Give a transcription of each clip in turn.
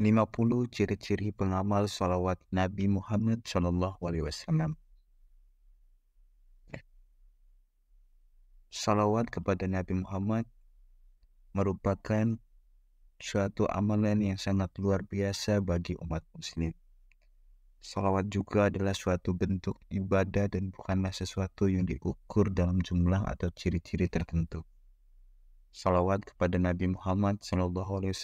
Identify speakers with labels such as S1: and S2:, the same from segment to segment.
S1: 50 ciri-ciri pengamal sholawat Nabi Muhammad Shallallahu Alaihi Wasallam. Salawat kepada Nabi Muhammad merupakan suatu amalan yang sangat luar biasa bagi umat muslim. Salawat juga adalah suatu bentuk ibadah dan bukanlah sesuatu yang diukur dalam jumlah atau ciri-ciri tertentu. Salawat kepada Nabi Muhammad SAW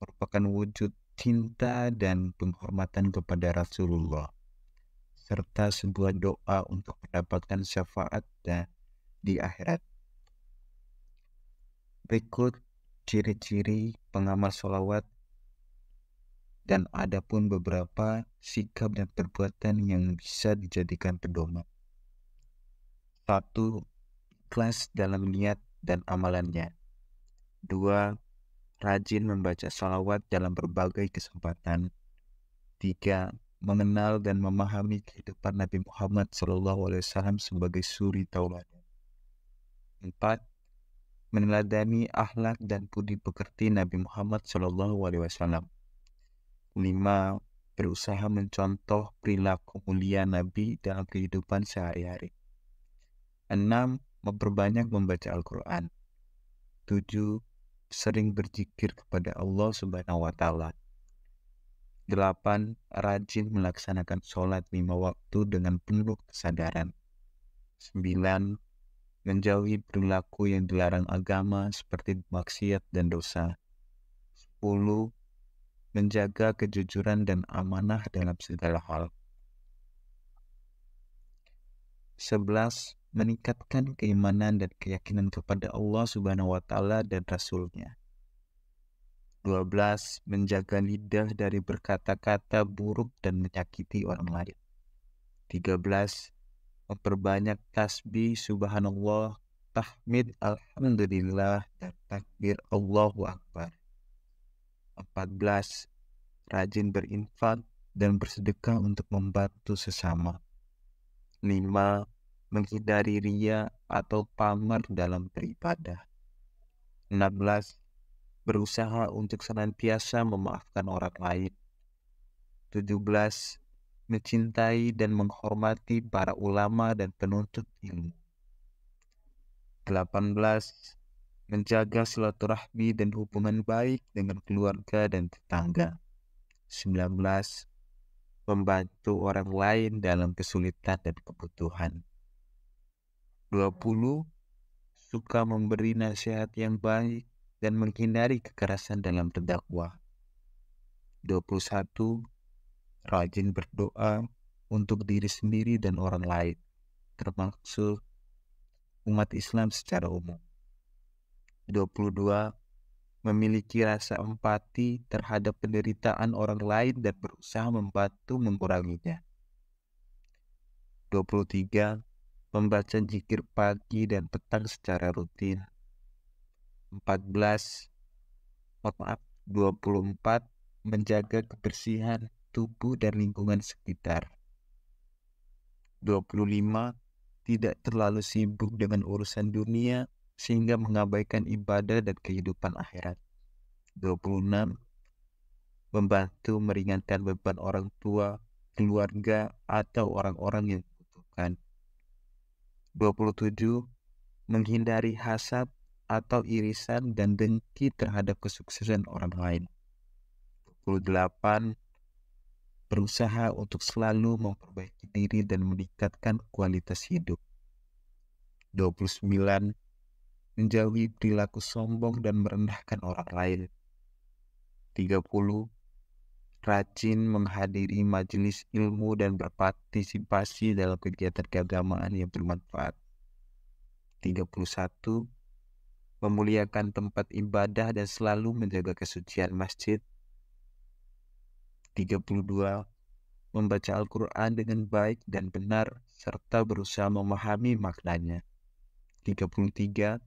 S1: merupakan wujud cinta dan penghormatan kepada Rasulullah serta sebuah doa untuk mendapatkan syafaat dan di akhirat. Berikut ciri-ciri pengamal sholawat dan ada pun beberapa sikap dan perbuatan yang bisa dijadikan pedoman. Satu, kelas dalam niat dan amalannya. Dua, rajin membaca salawat dalam berbagai kesempatan. Tiga, mengenal dan memahami kehidupan Nabi Muhammad SAW sebagai suri tauladan. Empat, meneladani akhlak dan budi pekerti Nabi Muhammad SAW. Lima, berusaha mencontoh perilaku mulia Nabi dalam kehidupan sehari-hari. Enam, memperbanyak membaca Al-Quran. Tujuh, sering berzikir kepada Allah Subhanahu wa taala. 8. Rajin melaksanakan sholat lima waktu dengan penuh kesadaran. 9. Menjauhi perilaku yang dilarang agama seperti maksiat dan dosa. 10. Menjaga kejujuran dan amanah dalam segala hal. 11 meningkatkan keimanan dan keyakinan kepada Allah Subhanahu wa taala dan rasulnya. 12. Menjaga lidah dari berkata-kata buruk dan menyakiti orang lain. 13. Memperbanyak tasbih subhanallah, tahmid alhamdulillah, dan takbir Allahu Akbar. 14. Rajin berinfak dan bersedekah untuk membantu sesama. 5 menghindari ria atau pamer dalam beribadah. 16. Berusaha untuk senantiasa memaafkan orang lain. 17. Mencintai dan menghormati para ulama dan penuntut ilmu. 18. Menjaga silaturahmi dan hubungan baik dengan keluarga dan tetangga. 19. Membantu orang lain dalam kesulitan dan kebutuhan. 20 suka memberi nasihat yang baik dan menghindari kekerasan dalam berdakwah. 21 rajin berdoa untuk diri sendiri dan orang lain, termasuk umat Islam secara umum. 22 memiliki rasa empati terhadap penderitaan orang lain dan berusaha membantu menguranginya. 23 membaca jikir pagi dan petang secara rutin. 14 maaf 24 menjaga kebersihan tubuh dan lingkungan sekitar. 25 tidak terlalu sibuk dengan urusan dunia sehingga mengabaikan ibadah dan kehidupan akhirat. 26 membantu meringankan beban orang tua, keluarga atau orang-orang yang membutuhkan. 27 menghindari hasad atau irisan dan dengki terhadap kesuksesan orang lain. 28 berusaha untuk selalu memperbaiki diri dan meningkatkan kualitas hidup. 29 menjauhi perilaku sombong dan merendahkan orang lain. 30 rajin menghadiri majelis ilmu dan berpartisipasi dalam kegiatan keagamaan yang bermanfaat. 31. Memuliakan tempat ibadah dan selalu menjaga kesucian masjid. 32. Membaca Al-Quran dengan baik dan benar serta berusaha memahami maknanya. 33.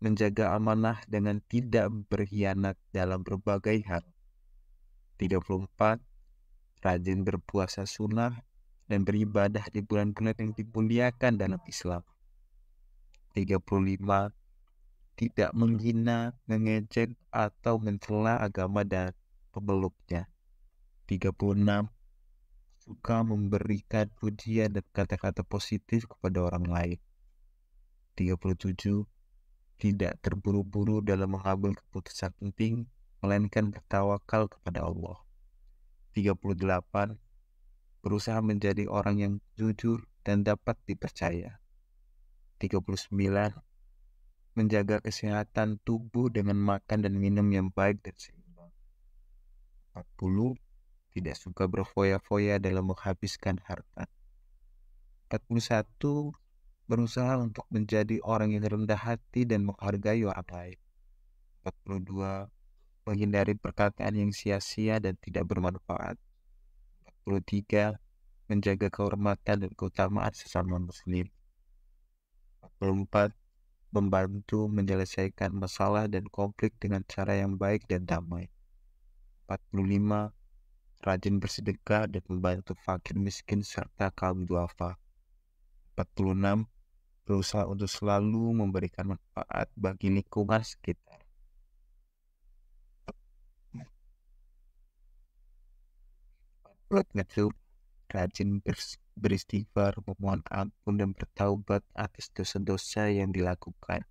S1: Menjaga amanah dengan tidak berkhianat dalam berbagai hal. 34. Rajin berpuasa sunnah dan beribadah di bulan-bulan yang dimuliakan dalam Islam. 35. Tidak menghina, mengejek, atau mencela agama dan pemeluknya. 36. Suka memberikan pujian dan kata-kata positif kepada orang lain. 37. Tidak terburu-buru dalam mengambil keputusan penting melainkan bertawakal kepada Allah. 38 berusaha menjadi orang yang jujur dan dapat dipercaya. 39 menjaga kesehatan tubuh dengan makan dan minum yang baik dan seimbang. 40 tidak suka berfoya-foya dalam menghabiskan harta. 41 berusaha untuk menjadi orang yang rendah hati dan menghargai orang lain. 42 menghindari perkataan yang sia-sia dan tidak bermanfaat. 43. Menjaga kehormatan dan keutamaan sesama muslim. 44. Membantu menyelesaikan masalah dan konflik dengan cara yang baik dan damai. 45. Rajin bersedekah dan membantu fakir miskin serta kaum duafa. 46. Berusaha untuk selalu memberikan manfaat bagi lingkungan sekitar. itu rajin beristighfar, memohon ampun dan bertaubat atas dosa-dosa yang dilakukan.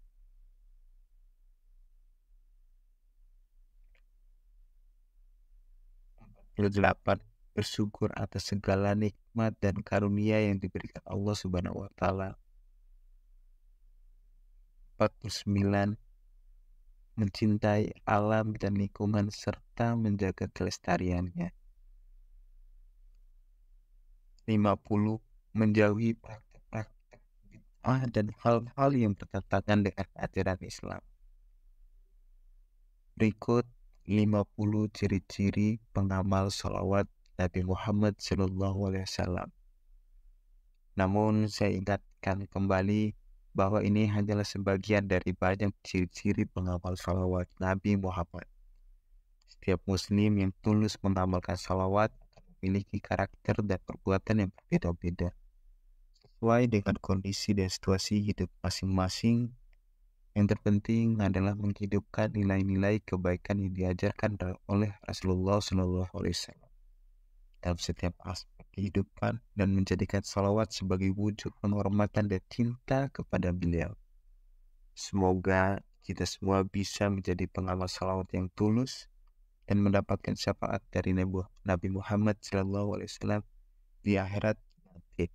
S1: delapan bersyukur atas segala nikmat dan karunia yang diberikan Allah Subhanahu wa taala. 49 mencintai alam dan lingkungan serta menjaga kelestariannya. 50 menjauhi praktek-praktek bid'ah gitu. dan hal-hal yang bertentangan dengan ajaran Islam. Berikut 50 ciri-ciri pengamal sholawat Nabi Muhammad SAW. Namun saya ingatkan kembali bahwa ini hanyalah sebagian dari banyak ciri-ciri pengamal salawat Nabi Muhammad. Setiap muslim yang tulus mengamalkan salawat memiliki karakter dan perbuatan yang berbeda-beda sesuai dengan kondisi dan situasi hidup masing-masing. Yang terpenting adalah menghidupkan nilai-nilai kebaikan yang diajarkan oleh Rasulullah Shallallahu Alaihi Wasallam dalam setiap aspek kehidupan dan menjadikan salawat sebagai wujud penghormatan dan cinta kepada beliau. Semoga kita semua bisa menjadi pengamal salawat yang tulus, dan mendapatkan syafaat dari Nabi Muhammad SAW di akhirat nanti.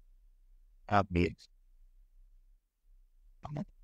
S1: Amin.